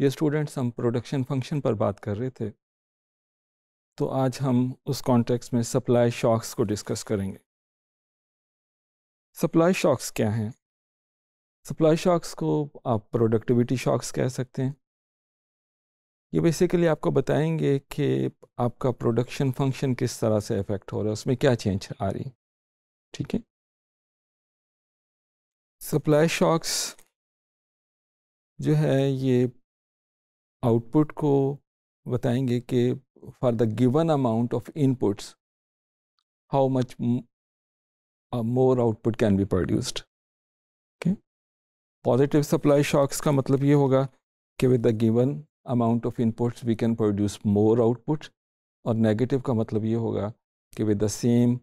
ये स्टूडेंट्स हम production function पर बात कर रहे थे तो आज हम उस कॉन्टेक्स्ट में सप्लाई शॉक्स को डिस्कस करेंगे सप्लाई शॉक्स क्या हैं सप्लाई शॉक्स को आप प्रोडक्टिविटी शॉक्स कह सकते हैं ये बेसिकली आपको बताएंगे कि आपका प्रोडक्शन फंक्शन किस तरह से इफ़ेक्ट हो रहा है उसमें क्या चेंज आ रही ठीक है सप्लाई शॉक्स जो है ये आउटपुट को बताएंगे कि for the given amount of inputs how much more output can be produced okay positive supply shocks का मतलब ये होगा कि with the given amount of inputs we can produce more output और नेगेटिव का मतलब ये होगा कि with the same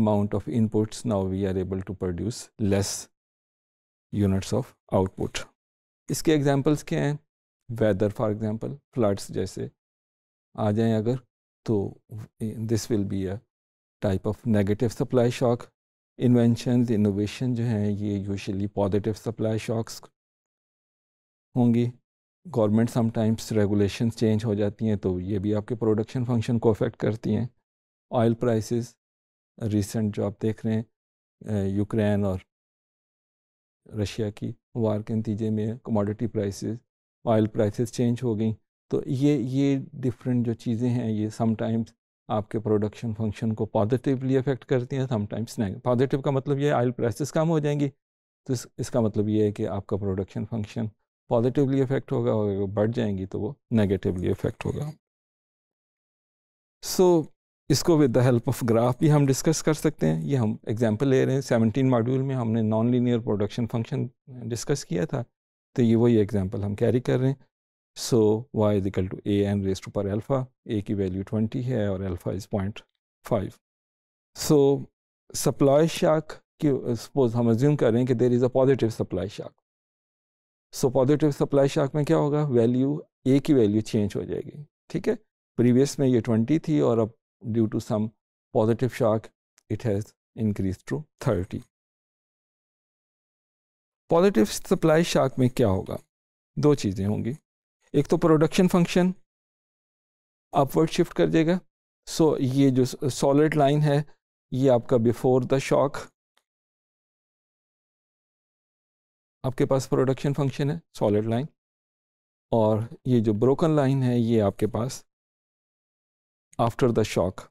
amount of inputs now we are able to produce less units of output इसके एग्जाम्पल्स क्या हैं वेदर फॉर एग्जांपल फ्लड्स जैसे आ जाएं अगर तो this will be a type of negative supply shock invention innovation जो हैं ये यूजली पॉजिटिव सप्लाई शॉक्स होंगी गवर्नमेंट समटाइम्स रेगुलेशन चेंज हो जाती हैं तो ये भी आपके प्रोडक्शन फंक्शन को अफेक्ट करती हैं ऑयल प्राइसेस रिसेंट जो आप देख रहे हैं यूक्रेन और रशिया की वार के नतीजे में commodity prices oil prices change हो गई तो ये ये डिफरेंट जो चीज़ें हैं ये समटाइम्स आपके प्रोडक्शन फंक्शन को पॉजिटिवली अफेक्ट करती हैं समटाइम्स नेगेटिव पॉजिटिव का मतलब ये ऑयल प्राइसेस कम हो जाएंगी तो इस, इसका मतलब ये है कि आपका प्रोडक्शन फंक्शन पॉजिटिवली अफेक्ट होगा और अगर बढ़ जाएंगी तो वो नेगेटिवली अफेक्ट होगा सो so, इसको with the help of graph भी हम डिस्कस कर सकते हैं ये हम एग्जाम्पल ले रहे हैं सेवनटीन मॉड्यूल में हमने non linear production function discuss किया था तो ये वही एग्जाम्पल हम कैरी कर रहे हैं so Y is equal to A N raise to पर अल्फ़ा ए की वैल्यू ट्वेंटी है और alpha is point five so supply shock की सपोज हम एज्यूम कर रहे हैं कि there is a positive supply shock so positive supply शाक में क्या होगा वैल्यू ए की वैल्यू चेंज हो जाएगी ठीक है प्रीवियस में ये ट्वेंटी थी और अब due to some positive shock it has increase to thirty positive supply shock में क्या होगा दो चीज़ें होंगी एक तो प्रोडक्शन फंक्शन अपवर्ड शिफ्ट कर देगा सो so, ये जो सॉलिड लाइन है ये आपका बिफोर द शॉक आपके पास प्रोडक्शन फंक्शन है सॉलिड लाइन और ये जो ब्रोकन लाइन है ये आपके पास after the shock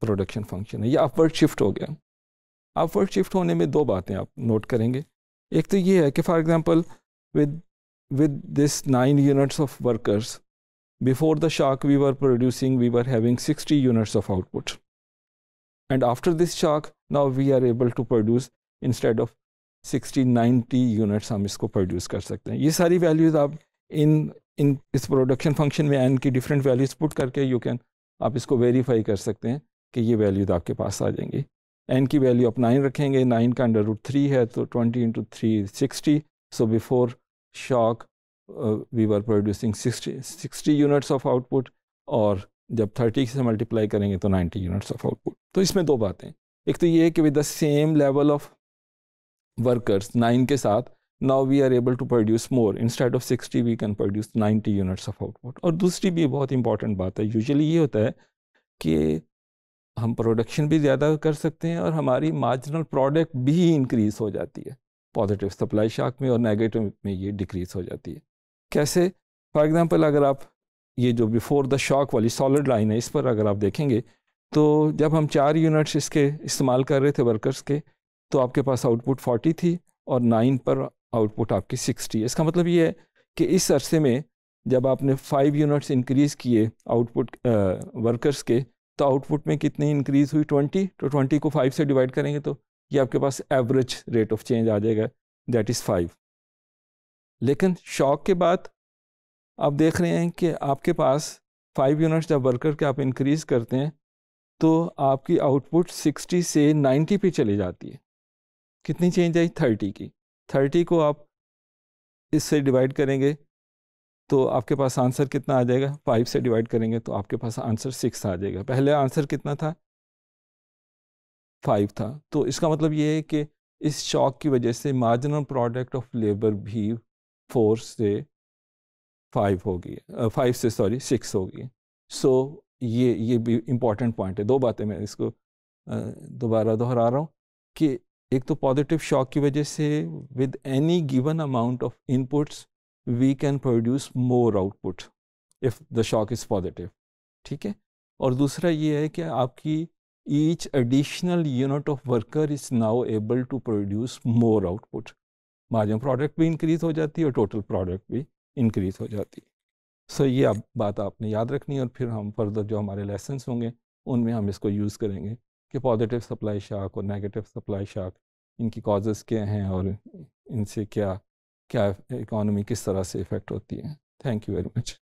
production function है ये अपवर्ड शिफ्ट हो गया अपवर्ड शिफ्ट होने में दो बातें आप नोट करेंगे एक तो ये है कि for example with with this nine units of workers before the shock we were producing we were having sixty units of output and after this shock now we are able to produce instead of sixty ninety units हम इसको produce कर सकते हैं ये सारी values आप इन इन इस प्रोडक्शन फंक्शन में एन की डिफरेंट वैल्यूज पुट करके यू कैन आप इसको वेरीफाई कर सकते हैं कि ये वैल्यूज आपके पास आ जाएंगी एन की वैल्यू आप नाइन रखेंगे नाइन का अंडर रूट थ्री है तो twenty into three sixty so before shock we were producing sixty sixty units of output और जब थर्टी से मल्टीप्लाई करेंगे तो नाइन्टी यूनिट्स ऑफ आउटपुट तो इसमें दो बातें एक तो ये है कि with the same level of workers nine के साथ now we are able to produce more instead of sixty we can produce ninety units of output और दूसरी भी बहुत इंपॉर्टेंट बात है यूजली ये होता है कि हम प्रोडक्शन भी ज़्यादा कर सकते हैं और हमारी मार्जिनल प्रोडक्ट भी इंक्रीज़ हो जाती है पॉजिटिव सप्लाई शाक में और नेगेटिव में ये डिक्रीज़ हो जाती है कैसे फॉर एग्ज़ाम्पल अगर आप ये जो बिफोर द शॉक वाली सॉलिड लाइन है इस पर अगर आप देखेंगे तो जब हम चार यूनिट्स इसके इस्तेमाल कर रहे थे वर्कर्स के तो आपके पास आउटपुट फोर्टी थी और नाइन पर आउटपुट आपकी सिक्सटी इसका मतलब ये है कि इस अरसे में जब आपने फाइव यूनिट्स इंक्रीज़ किए आउटपुट वर्कर्स के तो आउटपुट में कितनी इंक्रीज़ हुई ट्वेंटी तो ट्वेंटी को फाइव से डिवाइड करेंगे तो ये आपके पास एवरेज रेट ऑफ चेंज आ जाएगा दैट इज़ फाइव लेकिन शॉक के बाद आप देख रहे हैं कि आपके पास फाइव यूनिट्स जब वर्कर के आप इंक्रीज़ करते हैं तो आपकी आउटपुट सिक्सटी से नाइन्टी पे चली जाती है कितनी चेंज आई थर्टी की थर्टी को आप इससे डिवाइड करेंगे तो आपके पास आंसर कितना आ जाएगा फाइव से डिवाइड करेंगे तो आपके पास आंसर सिक्स आ जाएगा पहले आंसर कितना था फाइव था तो इसका मतलब ये है कि इस शॉक की वजह से मार्जिनल प्रोडक्ट ऑफ लेबर भी फोर से फाइव होगी फाइव से सॉरी सिक्स होगी सो ये ये भी इम्पॉर्टेंट पॉइंट है दो बातें मैं इसको दोबारा दोहरा रहा हूँ कि एक तो पॉजिटिव शॉक की वजह से with any given amount of inputs we can produce more output if the shock is positive ठीक है और दूसरा ये है कि आपकी each additional unit of worker is now able to produce more output margin product भी इंक्रीज हो जाती है और टोटल प्रोडक्ट भी इंक्रीज हो जाती है सो so, ये अब बात आपने याद रखनी और फिर हम फर्दर जो हमारे लेसन होंगे उनमें हम इसको यूज़ करेंगे कि पॉजिटिव सप्लाई शाक और नेगेटिव सप्लाई शाक इनकी कॉजेस क्या हैं और इनसे क्या क्या इकॉनमी किस तरह से इफ़ेक्ट होती है थैंक यू वेरी मच